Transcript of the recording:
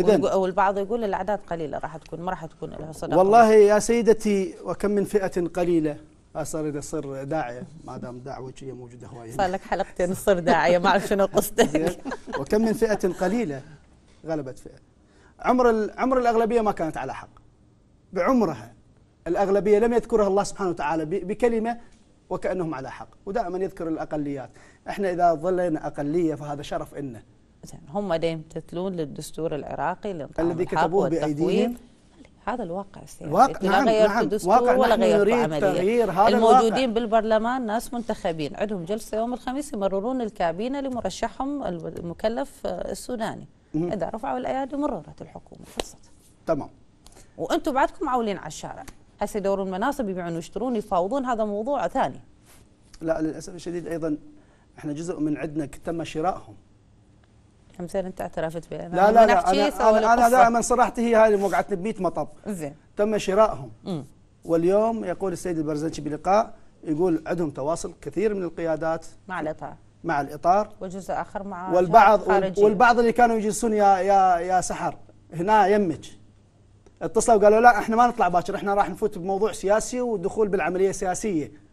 إذن والبعض يقول الأعداد قليلة راح تكون ما راح تكون لها صداقة والله يا سيدتي وكم من فئة قليلة صار صر داعية ما دام دعوتك هي موجودة هواية صار لك حلقتين تصير داعية ما أعرف شنو قصدك وكم من فئة قليلة غلبت فئة عمر عمر الأغلبية ما كانت على حق بعمرها الأغلبية لم يذكرها الله سبحانه وتعالى بكلمة وكأنهم على حق ودائما يذكر الأقليات احنا إذا ظلينا أقلية فهذا شرف إنه زين هم يمتثلون للدستور العراقي الذي كتبوه بايديهم هذا الواقع السياسي واقع لا نعم غيرت نعم دستور واقع ولا غيرت عمليه الموجودين الواقع. بالبرلمان ناس منتخبين عندهم جلسه يوم الخميس يمررون الكابينه لمرشحهم المكلف آه، السوداني مم. اذا رفعوا الايادي مررت الحكومه خلصت تمام وانتم بعدكم معولين على الشارع هسه يدورون مناصب يبيعون ويشترون يفاوضون هذا موضوع ثاني لا للاسف الشديد ايضا احنا جزء من عندنا تم شرائهم حمزه انت اعترفت بها لا لا لا انا انا, أنا دائما صراحتي هي هذه وقعتني ب 100 مطب زين تم شرائهم واليوم يقول السيد البرزنشي بلقاء يقول عندهم تواصل كثير من القيادات مع الاطار مع الاطار وجزء اخر مع والبعض والبعض اللي كانوا يجلسون يا يا يا سحر هنا يمج اتصلوا وقالوا لا احنا ما نطلع باكر احنا راح نفوت بموضوع سياسي ودخول بالعمليه السياسيه